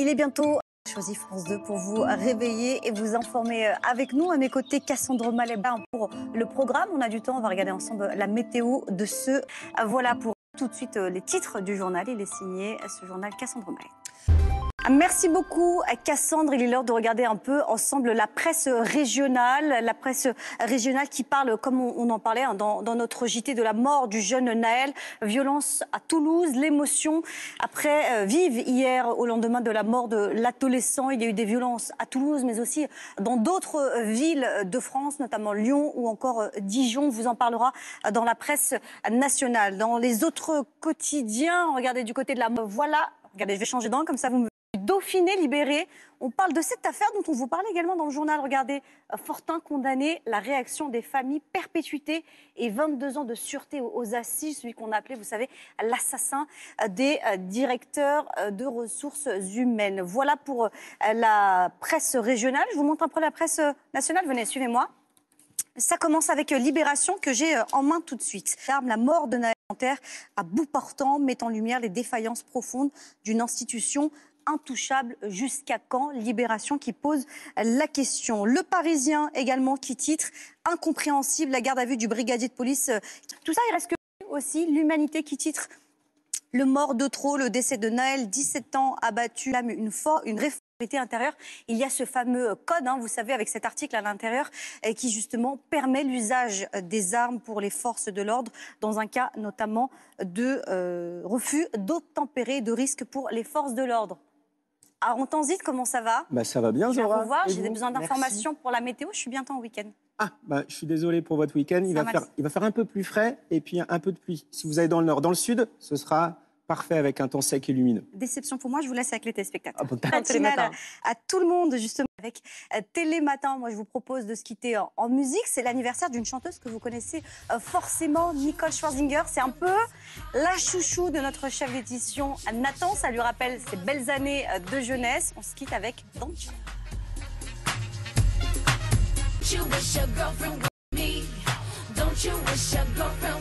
Il est bientôt choisi France 2 pour vous réveiller et vous informer euh, avec nous. À mes côtés, Cassandre Maléba pour le programme. On a du temps, on va regarder ensemble la météo de ce. Voilà pour tout de suite euh, les titres du journal. Il est signé euh, ce journal Cassandre Maléba. Merci beaucoup Cassandre. Il est l'heure de regarder un peu ensemble la presse régionale, la presse régionale qui parle, comme on, en parlait hein, dans, notre JT, de la mort du jeune Naël. Violence à Toulouse, l'émotion après euh, vive hier au lendemain de la mort de l'adolescent. Il y a eu des violences à Toulouse, mais aussi dans d'autres euh, villes de France, notamment Lyon ou encore euh, Dijon. On vous en parlera dans la presse nationale. Dans les autres quotidiens, regardez du côté de la... Voilà, regardez, je vais changer d'angle, comme ça vous me... Dauphiné libéré. On parle de cette affaire dont on vous parle également dans le journal. Regardez, euh, Fortin condamné, la réaction des familles, perpétuité et 22 ans de sûreté aux assises, celui qu'on appelait, vous savez, l'assassin euh, des euh, directeurs de ressources humaines. Voilà pour la presse régionale. Je vous montre un peu la presse nationale. Venez, suivez-moi. Ça commence avec Libération que j'ai en main tout de suite. Ferme, la mort de Naël à bout portant, met en lumière les défaillances profondes d'une institution intouchable jusqu'à quand Libération qui pose la question. Le Parisien également qui titre incompréhensible la garde à vue du brigadier de police. Tout ça, il reste que aussi l'humanité qui titre le mort de trop, le décès de Naël, 17 ans abattu, une, réformité intérieure, il y a ce fameux code, hein, vous savez, avec cet article à l'intérieur, euh, qui justement permet l'usage des armes pour les forces de l'ordre, dans un cas notamment de euh, refus d'obtempérer, de risque pour les forces de l'ordre. Ah, t'en comment ça va bah, Ça va bien, Zora. Au revoir, j'ai besoin d'informations pour la météo, je suis bientôt en week-end. Ah, bah, je suis désolé pour votre week-end, il, va faire, il va faire un peu plus frais et puis un peu de pluie. Si vous allez dans le nord, dans le sud, ce sera parfait avec un temps sec et lumineux. Déception pour moi, je vous laisse avec l'été téléspectateurs. Ah, bon, à tout le monde, justement. Avec euh, Télématin, moi je vous propose de se quitter en, musique. C'est l'anniversaire d'une chanteuse que vous connaissez euh, forcément, Nicole Schwarzinger. C'est un peu la chouchou de notre chef d'édition Nathan. Ça lui rappelle ses belles années euh, de jeunesse. On se quitte avec me. Don't you wish your girlfriend